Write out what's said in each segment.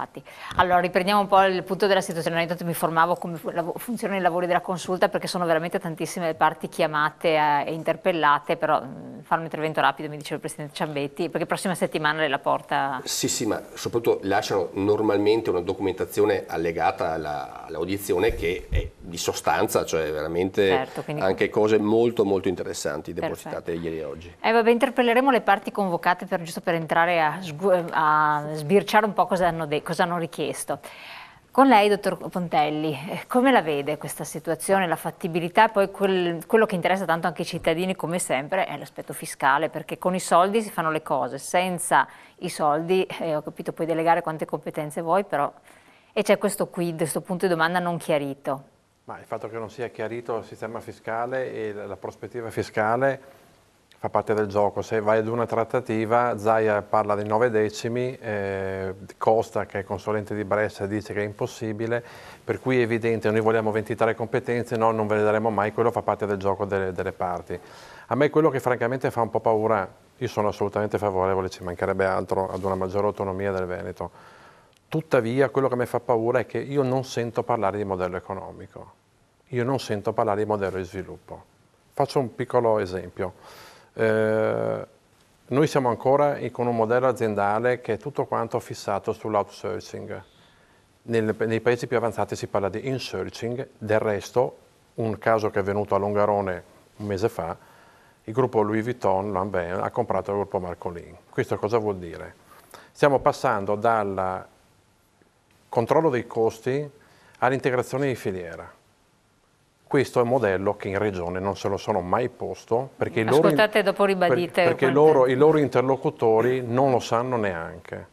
Infatti. Allora, riprendiamo un po' il punto della situazione. Ogni tanto mi informavo come funzionano i lavori della consulta perché sono veramente tantissime le parti chiamate eh, e interpellate, però mm, fare un intervento rapido, mi diceva il Presidente Ciambetti, perché prossima settimana le la porta... Sì, sì, ma soprattutto lasciano normalmente una documentazione allegata all'audizione che è di sostanza, cioè veramente certo, quindi... anche cose molto molto interessanti depositate Perfetto. ieri e oggi. Eh, vabbè, interpelleremo le parti convocate per, giusto per entrare a, a sbirciare un po' cosa hanno detto cosa hanno richiesto. Con lei, dottor Pontelli, eh, come la vede questa situazione, la fattibilità poi quel, quello che interessa tanto anche i cittadini, come sempre, è l'aspetto fiscale, perché con i soldi si fanno le cose, senza i soldi, eh, ho capito, puoi delegare quante competenze vuoi, però... E c'è questo quid, questo punto di domanda non chiarito. Ma il fatto che non sia chiarito il sistema fiscale e la prospettiva fiscale fa parte del gioco. Se vai ad una trattativa, Zaia parla di 9 decimi, eh, Costa, che è consulente di Brescia, dice che è impossibile, per cui è evidente, noi vogliamo venditare competenze, no, non ve le daremo mai, quello fa parte del gioco delle, delle parti. A me quello che francamente fa un po' paura, io sono assolutamente favorevole, ci mancherebbe altro, ad una maggiore autonomia del Veneto. Tuttavia, quello che mi fa paura è che io non sento parlare di modello economico, io non sento parlare di modello di sviluppo. Faccio un piccolo esempio. Eh, noi siamo ancora con un modello aziendale che è tutto quanto fissato sull'outsourcing. nei paesi più avanzati si parla di insourcing, del resto un caso che è venuto a Longarone un mese fa, il gruppo Louis Vuitton Lambert ha comprato il gruppo Marcolin. Questo cosa vuol dire? Stiamo passando dal controllo dei costi all'integrazione di filiera questo è un modello che in regione non se lo sono mai posto perché, i loro, per, perché loro, i loro, interlocutori non lo sanno neanche,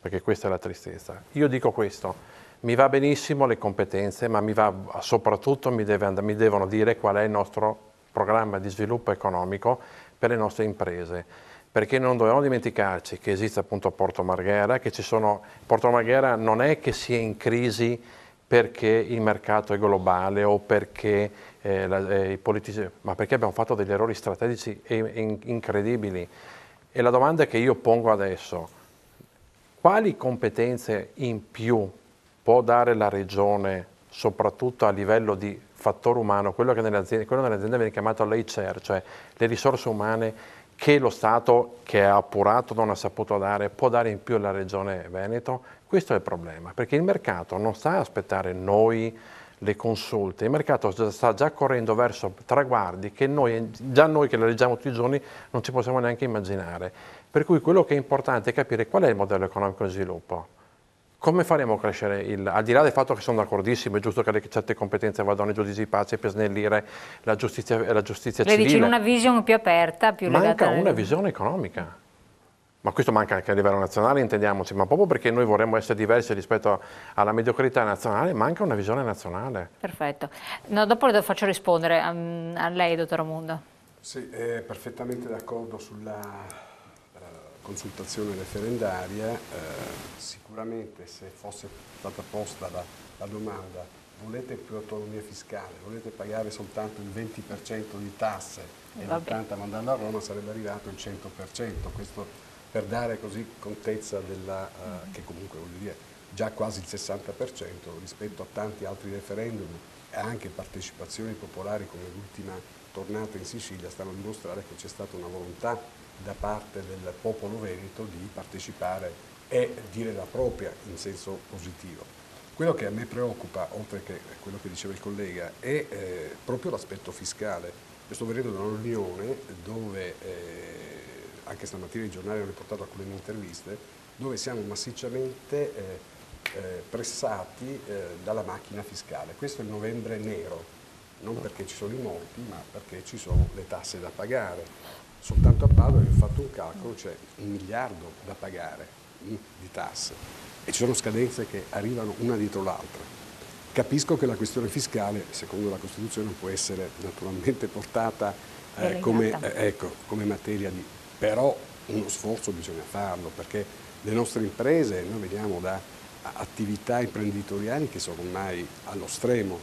perché questa è la tristezza. Io dico questo, mi va benissimo le competenze, ma mi va, soprattutto mi, deve, mi devono dire qual è il nostro programma di sviluppo economico per le nostre imprese perché non dobbiamo dimenticarci che esiste appunto Porto Marghera, che ci sono, Porto Marghera non è che sia in crisi perché il mercato è globale o perché eh, la, eh, i politici... ma perché abbiamo fatto degli errori strategici in, incredibili. E la domanda che io pongo adesso, quali competenze in più può dare la Regione, soprattutto a livello di fattore umano, quello che nelle aziende, quello nelle aziende viene chiamato l'HR, cioè le risorse umane, che lo Stato che ha appurato non ha saputo dare può dare in più alla Regione Veneto, questo è il problema, perché il mercato non sta a aspettare noi le consulte, il mercato sta già correndo verso traguardi che noi, già noi che le leggiamo tutti i giorni non ci possiamo neanche immaginare, per cui quello che è importante è capire qual è il modello economico di sviluppo come faremo a crescere il, al di là del fatto che sono d'accordissimo, è giusto che le, certe competenze vadano ai giudici di pace per snellire la giustizia, la giustizia civile. Lei dice una visione più aperta, più Manca una visione economica. Ma questo manca anche a livello nazionale, intendiamoci, ma proprio perché noi vorremmo essere diversi rispetto alla mediocrità nazionale, manca una visione nazionale. Perfetto. No, dopo le faccio rispondere a, um, a lei, dottor Amundo. Sì, è eh, perfettamente d'accordo sulla consultazione referendaria, eh, sicuramente se fosse stata posta la, la, domanda volete più autonomia fiscale, volete pagare soltanto il 20% di tasse e l'80% mandando a Roma, sarebbe arrivato il 100%, questo per dare così contezza della, eh, mm-hmm. che comunque voglio dire già quasi il 60% rispetto a tanti altri referendum e anche partecipazioni popolari come l'ultima tornata in Sicilia stanno a dimostrare che c'è stata una volontà da parte del popolo veneto di partecipare e dire la propria in senso positivo. Quello che a me preoccupa, oltre che quello che diceva il collega, è eh, proprio l'aspetto fiscale. Io sto vedendo da un'unione dove, eh, anche stamattina i giornali hanno riportato alcune interviste, dove siamo massicciamente eh, eh pressati eh, dalla macchina fiscale. Questo è il novembre nero, non perché ci sono i morti, ma perché ci sono le tasse da pagare soltanto a Padova abbiamo fatto un calcolo, c'è cioè un miliardo da pagare di tasse e ci sono scadenze che arrivano una dietro l'altra. Capisco che la questione fiscale, secondo la Costituzione, non può essere naturalmente portata eh, come, eh, ecco, come materia di... però uno sforzo bisogna farlo perché le nostre imprese, noi veniamo da attività imprenditoriali che sono ormai allo stremo,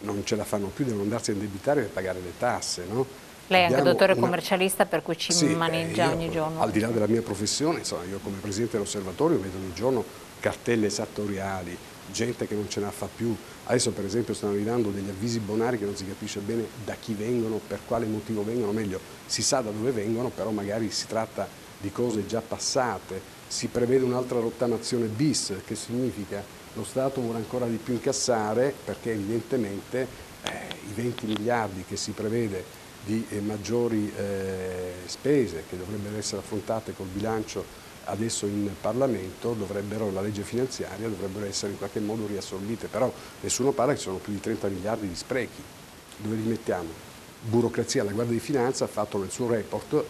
non ce la fanno più, devono andarsi a indebitare per pagare le tasse, no? Lei è anche dottore una... commercialista per cui ci sì, eh, maneggia io, ogni giorno. Al di là della mia professione, insomma, io come presidente dell'osservatorio vedo ogni giorno cartelle esattoriali, gente che non ce la fa più. Adesso per esempio stanno arrivando degli avvisi bonari che non si capisce bene da chi vengono, per quale motivo vengono, meglio si sa da dove vengono, però magari si tratta di cose già passate. Si prevede un'altra rottamazione bis, che significa lo Stato vuole ancora di più incassare perché evidentemente eh, i 20 miliardi che si prevede di eh, maggiori eh, spese che dovrebbero essere affrontate col bilancio adesso in Parlamento, dovrebbero, la legge finanziaria dovrebbero essere in qualche modo riassorbite, però nessuno parla che ci sono più di 30 miliardi di sprechi, dove li mettiamo? Burocrazia, la Guardia di Finanza ha fatto nel suo report eh,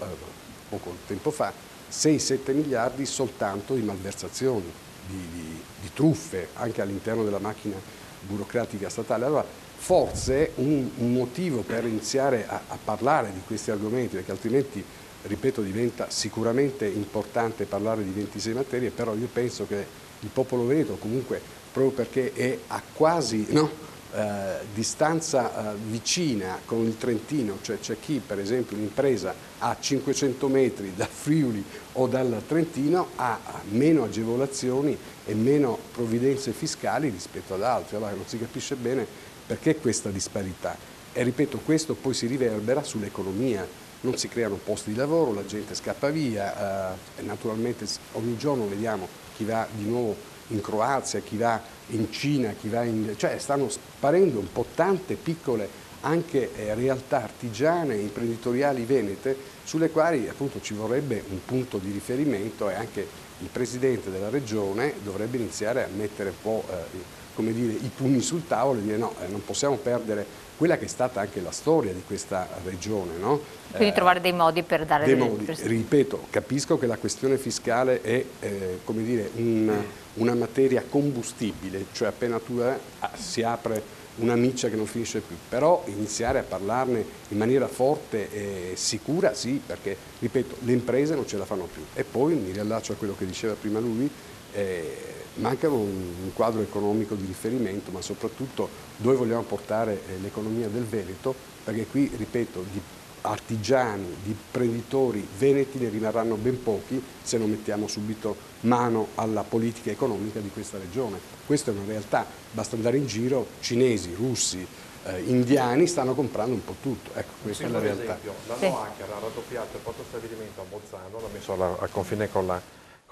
poco tempo fa 6-7 miliardi soltanto di malversazioni, di, di, di truffe anche all'interno della macchina burocratica statale. Allora, forse un, motivo per iniziare a, a parlare di questi argomenti, perché altrimenti ripeto, diventa sicuramente importante parlare di 26 materie, però io penso che il popolo veneto comunque, proprio perché è a quasi no, eh, distanza eh, vicina con il Trentino, cioè c'è chi per esempio un'impresa a 500 metri da Friuli o dal Trentino ha meno agevolazioni e meno provvidenze fiscali rispetto ad altri, allora non si capisce bene perché questa disparità? E ripeto, questo poi si riverbera sull'economia, non si creano posti di lavoro, la gente scappa via, eh, naturalmente ogni giorno vediamo chi va di nuovo in Croazia, chi va in Cina, chi va in... cioè stanno sparendo un po' tante piccole anche eh, realtà artigiane imprenditoriali venete sulle quali appunto ci vorrebbe un punto di riferimento e anche il Presidente della Regione dovrebbe iniziare a mettere un po' eh, come dire, i pugni sul tavolo e dire no, eh, non possiamo perdere quella che è stata anche la storia di questa regione. No? Quindi eh, trovare dei modi per dare dei modi. Persone. Ripeto, capisco che la questione fiscale è eh, come dire, un, una materia combustibile, cioè appena tu eh, si apre una miccia che non finisce più, però iniziare a parlarne in maniera forte e sicura sì, perché ripeto, le imprese non ce la fanno più. E poi mi riallaccio a quello che diceva prima lui, eh, mancano un, quadro economico di riferimento, ma soprattutto dove vogliamo portare eh, l'economia del Veneto, perché qui, ripeto, di artigiani, di imprenditori veneti ne rimarranno ben pochi se non mettiamo subito mano alla politica economica di questa regione. Questa è una realtà, basta andare in giro, cinesi, russi, eh, indiani stanno comprando un po' tutto, ecco questa sì, è la realtà. Esempio, la sì. ha raddoppiato il proprio stabilimento a Bolzano, l'ha messo al confine con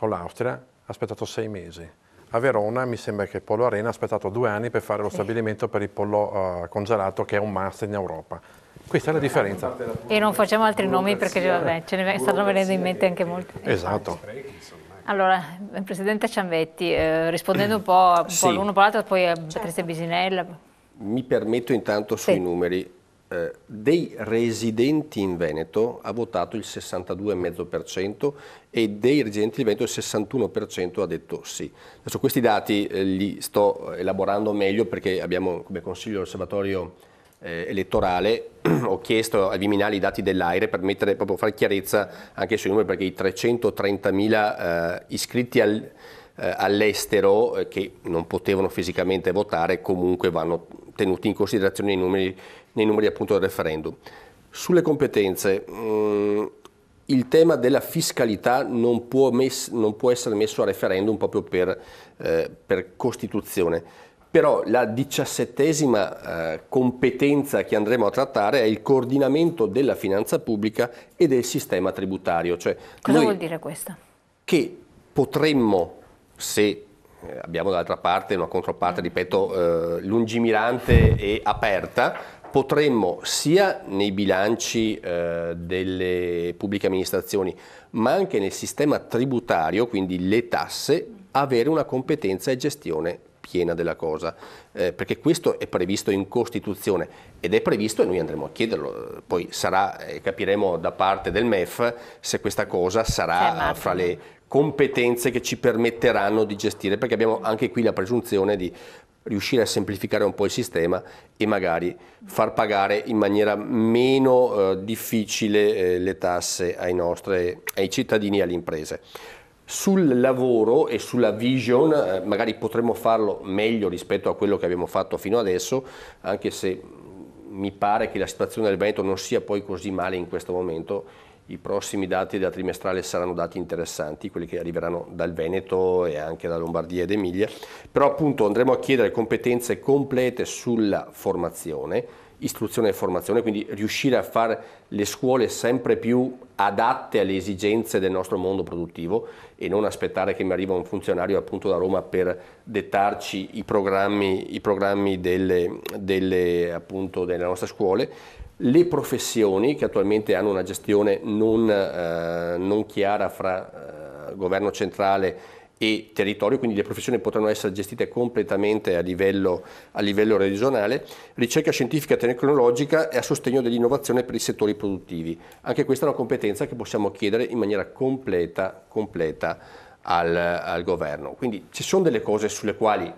l'Austria, la, ha aspettato sei mesi a Verona mi sembra che Polo Arena ha aspettato due anni per fare lo stabilimento per il pollo uh, congelato che è un must in Europa. Questa è la differenza. E non facciamo altri nomi perché cioè, vabbè, ce ne stanno venendo in mente anche molti. Esatto. Ecco. Allora, eh, Presidente Ciambetti, eh, rispondendo un po', po sì. l'uno per l'altro, poi a eh, Patrizia certo. Bisinella. Mi permetto intanto sui sì. numeri. Eh, dei residenti in Veneto ha votato il 62,5% e dei residenti in Veneto il 61% ha detto sì. Adesso questi dati eh, li sto elaborando meglio perché abbiamo come consiglio l'osservatorio eh, elettorale, ho chiesto ai Viminali i dati dell'AIRE per mettere, proprio fare chiarezza anche sui numeri perché i 330.000 eh, iscritti al, eh, all'estero che non potevano fisicamente votare comunque vanno tenuti in considerazione i numeri nei numeri appunto del referendum. Sulle competenze, mh, mm, il tema della fiscalità non può, mess- non può, essere messo a referendum proprio per, eh, per Costituzione. Però la diciassettesima eh, competenza che andremo a trattare è il coordinamento della finanza pubblica e del sistema tributario. Cioè, Cosa vuol dire questo? Che potremmo, se eh, abbiamo dall'altra parte una controparte, ripeto, eh, lungimirante e aperta, potremmo sia nei bilanci eh, delle pubbliche amministrazioni, ma anche nel sistema tributario, quindi le tasse, avere una competenza e gestione piena della cosa, eh, perché questo è previsto in Costituzione ed è previsto e noi andremo a chiederlo, poi sarà, eh, capiremo da parte del MEF se questa cosa sarà fra le competenze che ci permetteranno di gestire, perché abbiamo anche qui la presunzione di riuscire a semplificare un po' il sistema e magari far pagare in maniera meno eh, difficile eh, le tasse ai, nostri, ai cittadini e alle imprese. Sul lavoro e sulla vision eh, magari potremmo farlo meglio rispetto a quello che abbiamo fatto fino adesso, anche se mi pare che la situazione del Veneto non sia poi così male in questo momento i prossimi dati della trimestrale saranno dati interessanti, quelli che arriveranno dal Veneto e anche da Lombardia ed Emilia, però appunto andremo a chiedere competenze complete sulla formazione, istruzione e formazione, quindi riuscire a fare le scuole sempre più adatte alle esigenze del nostro mondo produttivo e non aspettare che mi arriva un funzionario appunto da Roma per dettarci i programmi, i programmi delle, delle, appunto, delle nostre scuole le professioni che attualmente hanno una gestione non, eh, non chiara fra eh, governo centrale e territorio, quindi le professioni potranno essere gestite completamente a livello, a livello regionale, ricerca scientifica e tecnologica e a sostegno dell'innovazione per i settori produttivi. Anche questa è una competenza che possiamo chiedere in maniera completa, completa al, al governo. Quindi ci sono delle cose sulle quali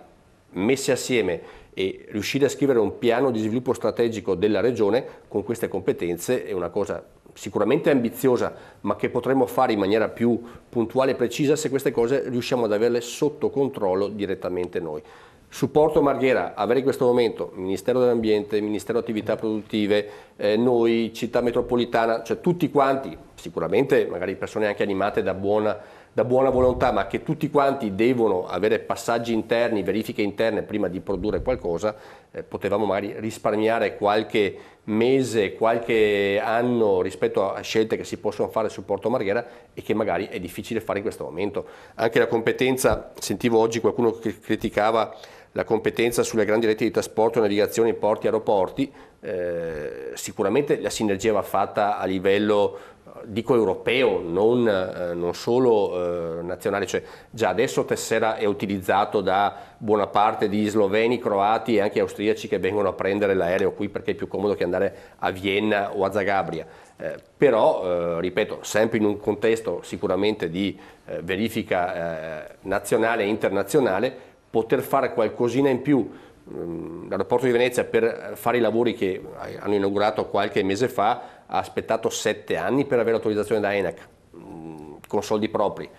messe assieme e riuscire a scrivere un piano di sviluppo strategico della regione con queste competenze è una cosa sicuramente ambiziosa, ma che potremmo fare in maniera più puntuale e precisa se queste cose riusciamo ad averle sotto controllo direttamente noi. Supporto Marghera, avere in questo momento Ministero dell'Ambiente, Ministero Attività Produttive, eh, noi, città metropolitana, cioè tutti quanti, sicuramente magari persone anche animate da buona da buona volontà, ma che tutti quanti devono avere passaggi interni, verifiche interne prima di produrre qualcosa, eh, potevamo magari risparmiare qualche mese, qualche anno rispetto a scelte che si possono fare sul Porto Marghera e che magari è difficile fare in questo momento. Anche la competenza, sentivo oggi qualcuno che criticava la competenza sulle grandi reti di trasporto, navigazione, porti, aeroporti, eh, sicuramente la sinergia va fatta a livello dico europeo, non, eh, non solo eh, nazionale, cioè già adesso Tessera è utilizzato da buona parte di sloveni, croati e anche austriaci che vengono a prendere l'aereo qui perché è più comodo che andare a Vienna o a Zagabria. Eh, però, eh, ripeto, sempre in un contesto sicuramente di eh, verifica eh, nazionale e internazionale, poter fare qualcosina in più Ehm, l'aeroporto di Venezia per fare i lavori che hanno inaugurato qualche mese fa ha aspettato sette anni per avere l'autorizzazione da ENAC mm, con soldi propri.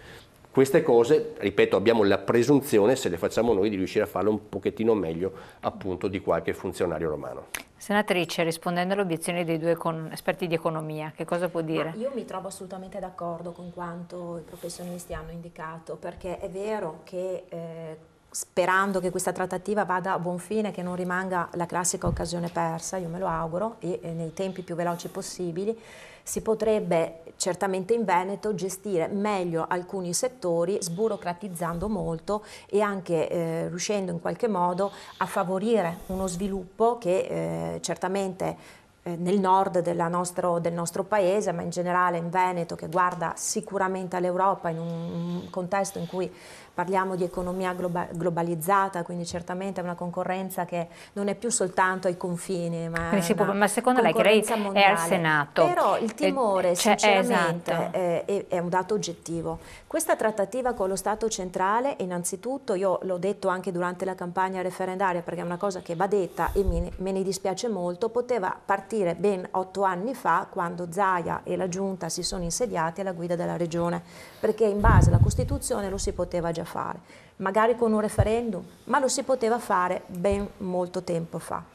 Queste cose, ripeto, abbiamo la presunzione, se le facciamo noi, di riuscire a farle un pochettino meglio appunto di qualche funzionario romano. Senatrice, rispondendo alle obiezioni dei due esperti di economia, che cosa può dire? Ma io mi trovo assolutamente d'accordo con quanto i professionisti hanno indicato, perché è vero che... Eh, sperando che questa trattativa vada a buon fine, che non rimanga la classica occasione persa, io me lo auguro, e, nei tempi più veloci possibili, si potrebbe certamente in Veneto gestire meglio alcuni settori, sburocratizzando molto e anche eh, riuscendo in qualche modo a favorire uno sviluppo che eh, certamente eh, nel nord nostro, del nostro paese, ma in generale in Veneto, che guarda sicuramente all'Europa in un contesto in cui parliamo di economia globa globalizzata, quindi certamente è una concorrenza che non è più soltanto ai confini, ma, può, ma secondo lei che lei è al Senato. Però il eh, timore, cioè, eh, sinceramente, esatto. è, è un dato oggettivo. Questa trattativa con lo Stato centrale, innanzitutto, io l'ho detto anche durante la campagna referendaria, perché è una cosa che va detta e me ne dispiace molto, poteva partire partire ben otto anni fa quando Zaia e la Giunta si sono insediati alla guida della Regione, perché in base alla Costituzione lo si poteva già fare, magari con un referendum, ma lo si poteva fare ben molto tempo fa.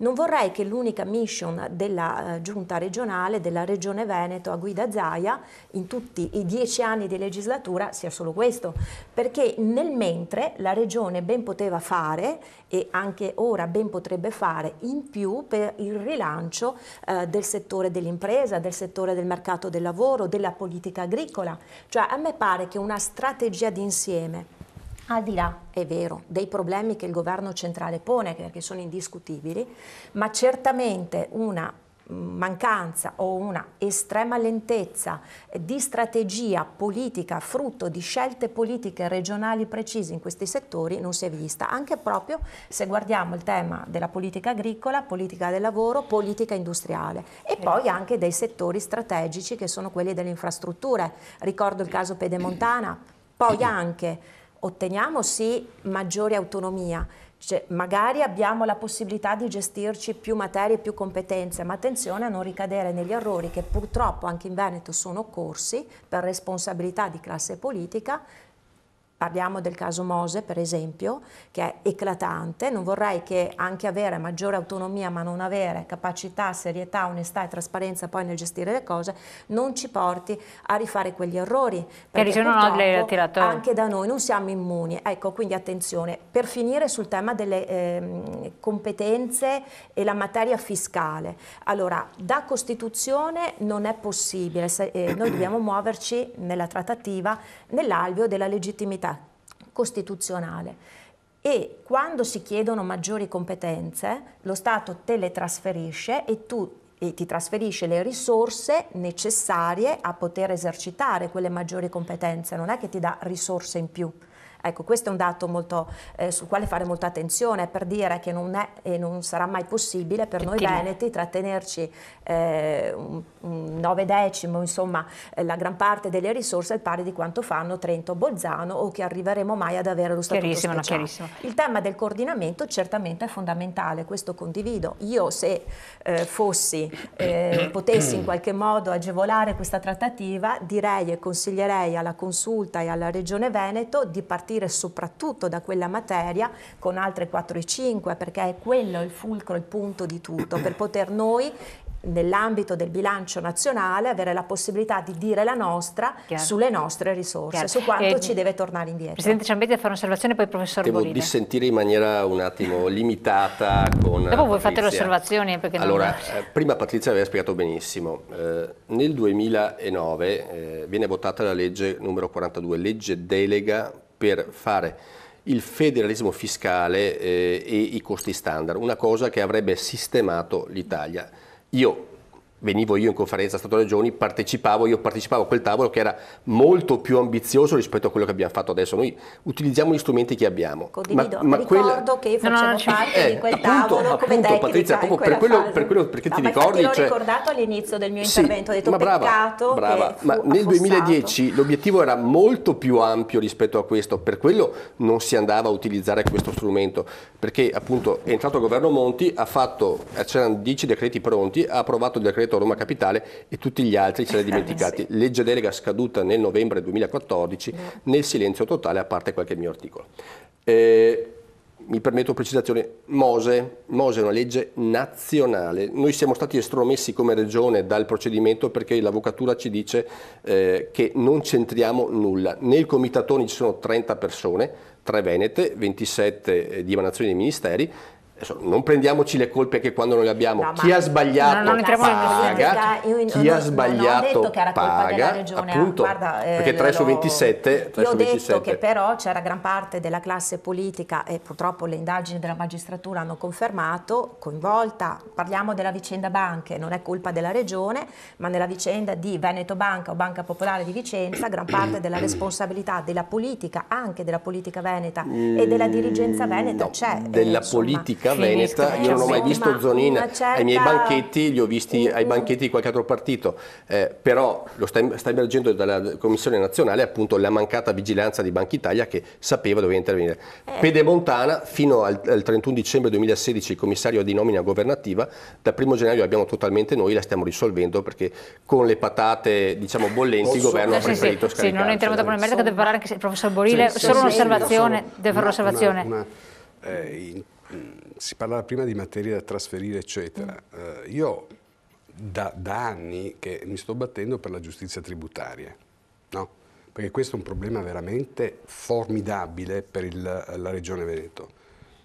Non vorrei che l'unica mission della eh, giunta regionale, della regione Veneto a guida Zaia, in tutti i dieci anni di legislatura, sia solo questo, perché nel mentre la regione ben poteva fare e anche ora ben potrebbe fare in più per il rilancio eh, del settore dell'impresa, del settore del mercato del lavoro, della politica agricola. Cioè a me pare che una strategia d'insieme al di là, è vero, dei problemi che il governo centrale pone, che sono indiscutibili, ma certamente una mm, mancanza o una estrema lentezza di strategia politica frutto di scelte politiche regionali precise in questi settori non si è vista, anche proprio se guardiamo il tema della politica agricola, politica del lavoro, politica industriale e poi anche dei settori strategici che sono quelli delle infrastrutture. Ricordo il caso Pedemontana, poi anche otteniamo sì maggiore autonomia, cioè, magari abbiamo la possibilità di gestirci più materie e più competenze, ma attenzione a non ricadere negli errori che purtroppo anche in Veneto sono corsi per responsabilità di classe politica Parliamo del caso Mose, per esempio, che è eclatante. Non vorrei che anche avere maggiore autonomia ma non avere capacità, serietà, onestà e trasparenza poi nel gestire le cose non ci porti a rifare quegli errori. Perché purtroppo anche da noi non siamo immuni. Ecco, quindi attenzione. Per finire sul tema delle eh, competenze e la materia fiscale. Allora, da Costituzione non è possibile. Se, eh, noi dobbiamo muoverci nella trattativa nell'alveo della legittimità costituzionale e quando si chiedono maggiori competenze lo Stato te le trasferisce e tu e ti trasferisce le risorse necessarie a poter esercitare quelle maggiori competenze, non è che ti dà risorse in più. Ecco, questo è un dato molto, eh, sul quale fare molta attenzione per dire che non è e non sarà mai possibile per noi veneti trattenerci eh, un, un 9 decimo, insomma, eh, la gran parte delle risorse al pari di quanto fanno Trento o Bolzano o che arriveremo mai ad avere lo statuto chiarissimo, no, chiarissimo. Il tema del coordinamento certamente è fondamentale, questo condivido. Io se eh, fossi, eh, potessi in qualche modo agevolare questa trattativa, direi e consiglierei alla consulta e alla Regione Veneto di partecipare partire soprattutto da quella materia con altre 4 e 5 perché è quello il fulcro, il punto di tutto per poter noi nell'ambito del bilancio nazionale avere la possibilità di dire la nostra Chiaro. sulle nostre risorse, Chiaro. su quanto e eh, ci deve tornare indietro. Presidente Ciambetti a fare un'osservazione poi il professor Devo Boride. dissentire in maniera un attimo limitata con Dopo voi fate le osservazioni. Allora, non... Eh, prima Patrizia aveva spiegato benissimo. Eh, nel 2009 eh, viene votata la legge numero 42, legge delega per fare il federalismo fiscale eh, e i costi standard, una cosa che avrebbe sistemato l'Italia. Io venivo io in conferenza Stato Regioni, partecipavo, io partecipavo a quel tavolo che era molto più ambizioso rispetto a quello che abbiamo fatto adesso. Noi utilizziamo gli strumenti che abbiamo. Condivido, ma, ma ricordo quella... che facevo no, no, parte eh, di quel appunto, tavolo appunto, come Patrizia, proprio per quello, per quello, perché no, ti ricordi... L'ho cioè... ricordato all'inizio del mio intervento, ho detto ma brava, peccato brava, ma nel 2010 l'obiettivo era molto più ampio rispetto a questo, per quello non si andava a utilizzare questo strumento, perché appunto è entrato il governo Monti, ha fatto, c'erano 10 decreti pronti, ha approvato il decreto decreto Roma Capitale e tutti gli altri ce li ha eh, dimenticati. sì. Legge delega scaduta nel novembre 2014 nel silenzio totale, a parte qualche mio articolo. Eh, mi permetto precisazione, Mose, Mose, è una legge nazionale. Noi siamo stati estromessi come regione dal procedimento perché l'avvocatura ci dice eh, che non c'entriamo nulla. Nel comitatone ci sono 30 persone, 3 venete, 27 eh, di emanazioni dei ministeri, Adesso, non prendiamoci le colpe che quando non le abbiamo. No, chi ha sbagliato non, non paga, in chi ha sbagliato paga, appunto, Guarda, eh, perché 3 su 27... 3 io su ho detto che però c'era gran parte della classe politica e purtroppo le indagini della magistratura hanno confermato, coinvolta, parliamo della vicenda banche, non è colpa della regione, ma nella vicenda di Veneto Banca o Banca Popolare di Vicenza, gran parte della responsabilità della politica, anche della politica veneta mm, e della dirigenza veneta no, c'è. Eh, della eh, insomma, politica Banca Veneta, io non ho mai visto Zonin certa... ai miei banchetti, li ho visti ai banchetti di qualche altro partito, eh, però lo sta, sta, emergendo dalla Commissione Nazionale appunto la mancata vigilanza di Banca Italia che sapeva doveva intervenire. Eh. Pedemontana, fino al, al 31 dicembre 2016 il commissario di nomina governativa, dal 1 gennaio abbiamo totalmente noi, la stiamo risolvendo perché con le patate diciamo bollenti il governo ha preferito eh, sì, sì, sì, non è intervenuto per il merito deve parlare anche il professor Borile, solo un'osservazione, deve fare un'osservazione. Eh, Mm, si parlava prima di materie da trasferire, eccetera. Eh, io da, da, anni che mi sto battendo per la giustizia tributaria, no? perché questo è un problema veramente formidabile per il, la Regione Veneto.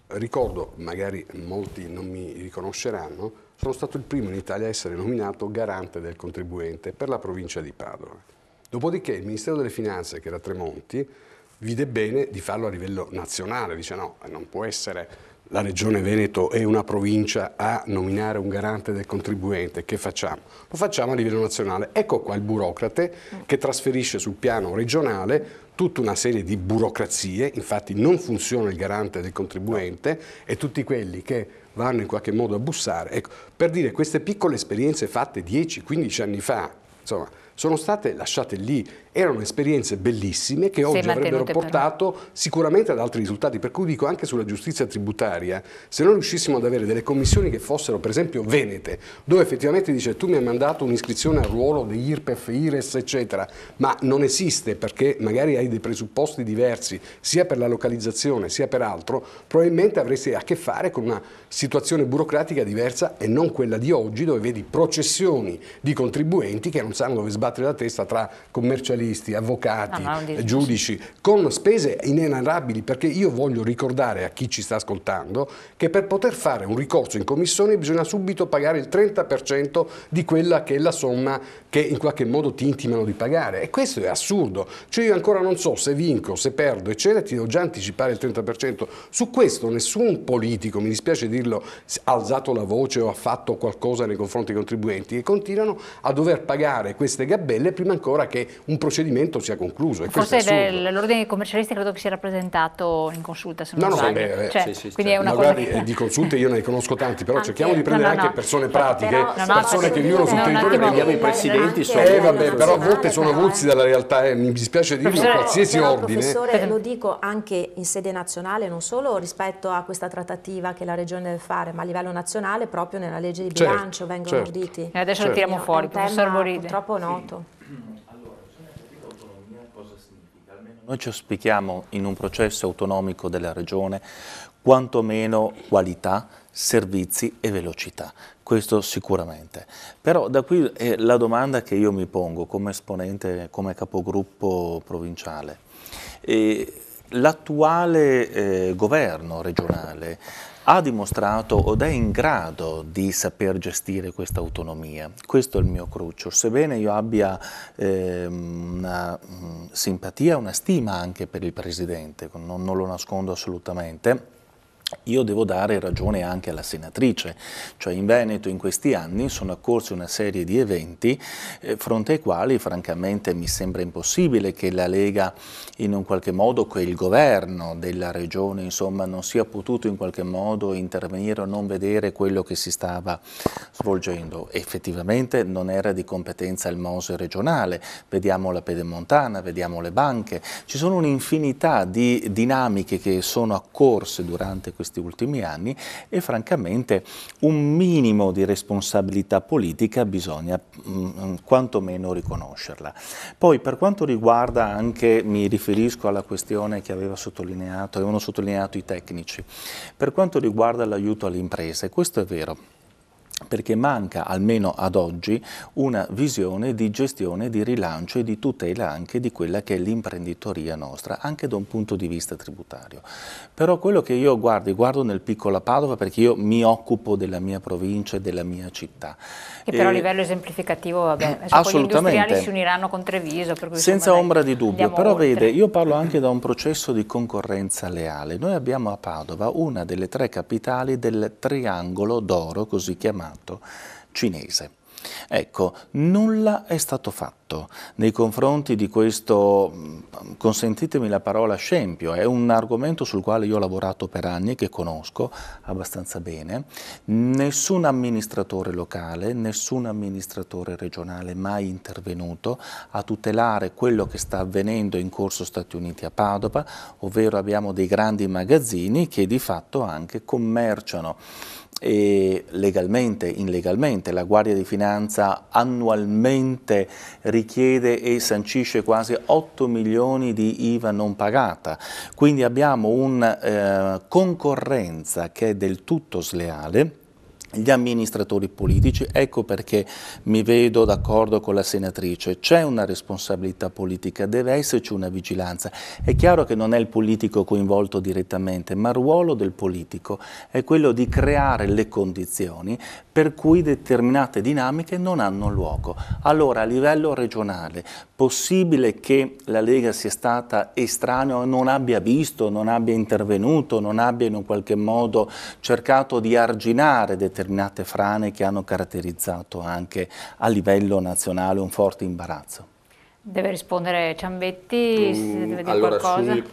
Ricordo, magari molti non mi riconosceranno, sono stato il primo in Italia a essere nominato garante del contribuente per la provincia di Padova. Dopodiché il Ministero delle Finanze, che era Tremonti, vide bene di farlo a livello nazionale, dice no, non può essere la Regione Veneto e una provincia a nominare un garante del contribuente, che facciamo? Lo facciamo a livello nazionale. Ecco qua il burocrate che trasferisce sul piano regionale tutta una serie di burocrazie, infatti non funziona il garante del contribuente e tutti quelli che vanno in qualche modo a bussare. Ecco, per dire queste piccole esperienze fatte 10-15 anni fa, Insomma, sono state lasciate lì, erano esperienze bellissime che oggi avrebbero portato però. sicuramente ad altri risultati, per cui dico anche sulla giustizia tributaria, se noi riuscissimo ad avere delle commissioni che fossero per esempio venete, dove effettivamente dice tu mi hai mandato un'iscrizione al ruolo degli IRPEF, IRES eccetera, ma non esiste perché magari hai dei presupposti diversi sia per la localizzazione sia per altro, probabilmente avresti a che fare con una situazione burocratica diversa e non quella di oggi dove vedi processioni di contribuenti che non sangue che sbatte la testa tra commercialisti, avvocati, no, giudici, con spese inenarrabili, perché io voglio ricordare a chi ci sta ascoltando che per poter fare un ricorso in commissione bisogna subito pagare il 30% di quella che è la somma che in qualche modo ti intimano di pagare e questo è assurdo, cioè io ancora non so se vinco, se perdo eccetera, ti devo già anticipare il 30%, su questo nessun politico, mi dispiace dirlo, ha alzato la voce o ha fatto qualcosa nei confronti dei contribuenti e continuano a dover pagare bloccare queste gabelle prima ancora che un procedimento sia concluso. E Forse l'ordine dei commercialisti credo che sia rappresentato in consulta, se non no, no, beh, eh, cioè, sì, sì, quindi certo. è una no, cosa guardi, che... Eh, di consulte io ne conosco tanti, però Anzi, cerchiamo di eh, prendere no, anche persone pratiche, persone che vivono sul territorio Prendiamo i presidenti Eh vabbè, però a volte sono avulsi dalla realtà e mi dispiace dirlo, qualsiasi ordine. Professore, lo dico anche in sede nazionale, non solo rispetto a questa trattativa che la regione deve fare, ma a livello nazionale proprio nella legge di certo, bilancio certo, vengono certo. uditi. E adesso certo. lo tiriamo fuori, professor Moride troppo noto. Sì. Allora, autonomia cosa significa? Almeno noi ci auspichiamo in un processo autonomico della Regione quantomeno qualità, servizi e velocità. Questo sicuramente. Però da qui è la domanda che io mi pongo come esponente, come capogruppo provinciale. E eh, l'attuale eh, governo regionale ha dimostrato ed è in grado di saper gestire questa autonomia. Questo è il mio cruccio. Sebbene io abbia eh, una mm, simpatia, una stima anche per il Presidente, non, non lo nascondo assolutamente, io devo dare ragione anche alla senatrice, cioè in Veneto in questi anni sono accorsi una serie di eventi eh, fronte ai quali francamente mi sembra impossibile che la Lega in un qualche modo, che il governo della regione insomma non sia potuto in qualche modo intervenire o non vedere quello che si stava svolgendo. Effettivamente non era di competenza il MOSE regionale, vediamo la Pedemontana, vediamo le banche, ci sono un'infinità di dinamiche che sono accorse durante questo questi ultimi anni e francamente un minimo di responsabilità politica bisogna mh, mm, quantomeno riconoscerla. Poi per quanto riguarda anche, mi riferisco alla questione che aveva sottolineato, avevano sottolineato i tecnici, per quanto riguarda l'aiuto alle imprese, questo è vero perché manca, almeno ad oggi, una visione di gestione, di rilancio e di tutela anche di quella che è l'imprenditoria nostra, anche da un punto di vista tributario. Però quello che io guardo, guardo nel piccolo Padova perché io mi occupo della mia provincia e della mia città. Che però e, a livello esemplificativo, vabbè, cioè assolutamente. gli industriali si uniranno con Treviso. Per Senza ombra di dubbio, però oltre. vede, io parlo anche da un processo di concorrenza leale. Noi abbiamo a Padova una delle tre capitali del triangolo d'oro, così chiamato, Senato cinese. Ecco, nulla è stato fatto nei confronti di questo, mm, consentitemi la parola, scempio, è un argomento sul quale io ho lavorato per anni, e che conosco abbastanza bene, nessun amministratore locale, nessun amministratore regionale mai intervenuto a tutelare quello che sta avvenendo in corso Stati Uniti a Padova, ovvero abbiamo dei grandi magazzini che di fatto anche commerciano legalmente, illegalmente, la Guardia di Finanza annualmente richiede e sancisce quasi 8 milioni di IVA non pagata, quindi abbiamo una eh, concorrenza che è del tutto sleale gli amministratori politici, ecco perché mi vedo d'accordo con la senatrice, c'è una responsabilità politica, deve esserci una vigilanza. È chiaro che non è il politico coinvolto direttamente, ma il ruolo del politico è quello di creare le condizioni per cui determinate dinamiche non hanno luogo. Allora a livello regionale, possibile che la Lega sia stata estranea, non abbia visto, non abbia intervenuto, non abbia in un qualche modo cercato di arginare determinate determinate frane che hanno caratterizzato anche a livello nazionale un forte imbarazzo. Deve rispondere Ciambetti, mm, deve allora, qualcosa. sul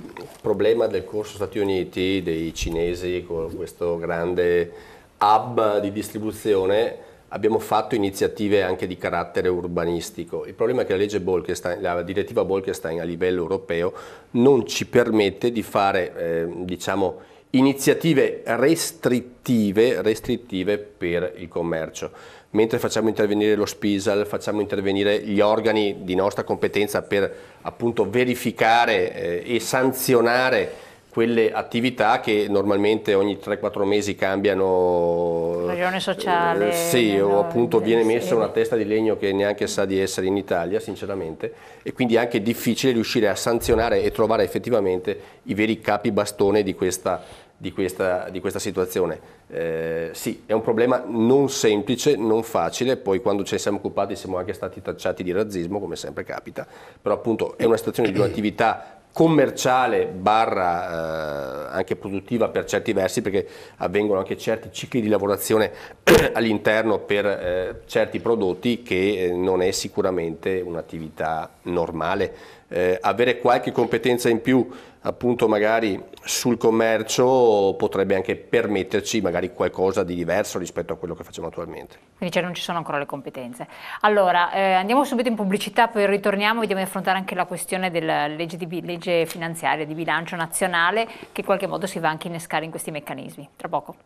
problema del corso Stati Uniti, dei cinesi con questo grande hub di distribuzione, abbiamo fatto iniziative anche di carattere urbanistico. Il problema è che la legge Bolkestein, la direttiva Bolkestein a livello europeo non ci permette di fare, eh, diciamo, iniziative restrittive, restrittive per il commercio. Mentre facciamo intervenire lo SPISAL, facciamo intervenire gli organi di nostra competenza per appunto verificare eh, e sanzionare quelle attività che normalmente ogni 3-4 mesi cambiano ragione sociale eh, sì o appunto eh, viene messa una testa di legno che neanche sa di essere in Italia sinceramente e quindi è anche difficile riuscire a sanzionare e trovare effettivamente i veri capi bastone di questa di questa, di questa situazione. Eh, sì, è un problema non semplice, non facile, poi quando ce ne siamo occupati siamo anche stati tacciati di razzismo, come sempre capita, però appunto è una situazione di un'attività commerciale barra eh, anche produttiva per certi versi perché avvengono anche certi cicli di lavorazione all'interno per eh, certi prodotti che eh, non è sicuramente un'attività normale eh, avere qualche competenza in più appunto magari sul commercio potrebbe anche permetterci magari qualcosa di diverso rispetto a quello che facciamo attualmente. Quindi cioè non ci sono ancora le competenze. Allora, eh, andiamo subito in pubblicità, poi ritorniamo, e vediamo di affrontare anche la questione della legge, di, legge finanziaria di bilancio nazionale che in qualche modo si va anche a innescare in questi meccanismi. Tra poco.